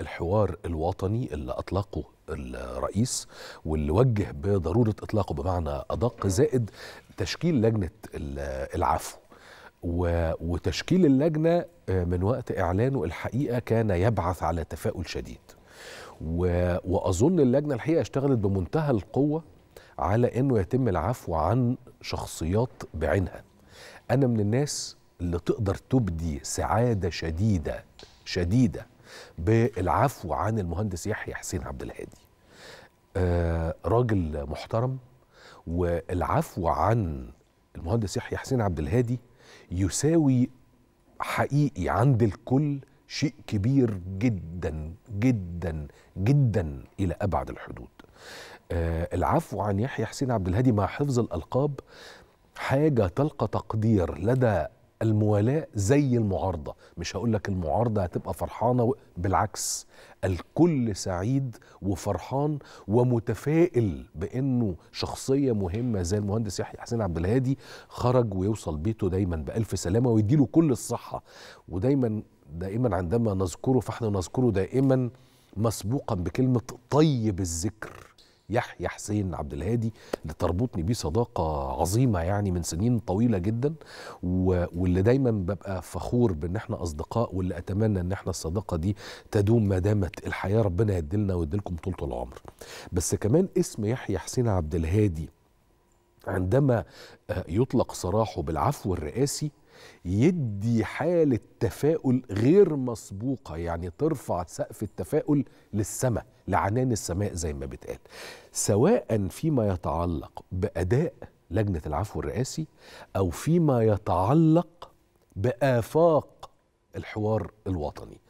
الحوار الوطني اللي أطلقه الرئيس واللي وجه بضرورة إطلاقه بمعنى أدق زائد تشكيل لجنة العفو وتشكيل اللجنة آه، من وقت إعلانه الحقيقة كان يبعث على تفاؤل شديد وأظن اللجنة الحقيقة اشتغلت بمنتهى القوة على أنه يتم العفو عن شخصيات بعينها أنا من الناس اللي تقدر تبدي سعادة شديدة شديدة بالعفو عن المهندس يحيى حسين عبد الهادي آه راجل محترم والعفو عن المهندس يحيى حسين عبد الهادي يساوي حقيقي عند الكل شيء كبير جدا جدا جدا الى ابعد الحدود آه العفو عن يحيى حسين عبد الهادي مع حفظ الالقاب حاجه تلقى تقدير لدى الموالاه زي المعارضه مش هقول لك المعارضه هتبقى فرحانه بالعكس الكل سعيد وفرحان ومتفائل بانه شخصيه مهمه زي المهندس يحيى حسين عبد الهادي خرج ويوصل بيته دايما بالف سلامه ويديله كل الصحه ودايما دائما عندما نذكره فاحنا نذكره دائما مسبوقا بكلمه طيب الذكر يحيى حسين عبد الهادي اللي تربطني بيه صداقه عظيمه يعني من سنين طويله جدا واللي دايما ببقى فخور بان احنا اصدقاء واللي اتمنى ان احنا الصداقه دي تدوم ما دامت الحياه ربنا يديلنا ويديلكم طول العمر بس كمان اسم يحيى حسين عبد الهادي عندما آه، يطلق سراحه بالعفو الرئاسي يدي حالة تفاؤل غير مسبوقة يعني ترفع سقف التفاؤل للسماء لعنان السماء زي ما بتقال سواء فيما يتعلق بأداء لجنة العفو الرئاسي أو فيما يتعلق بآفاق الحوار الوطني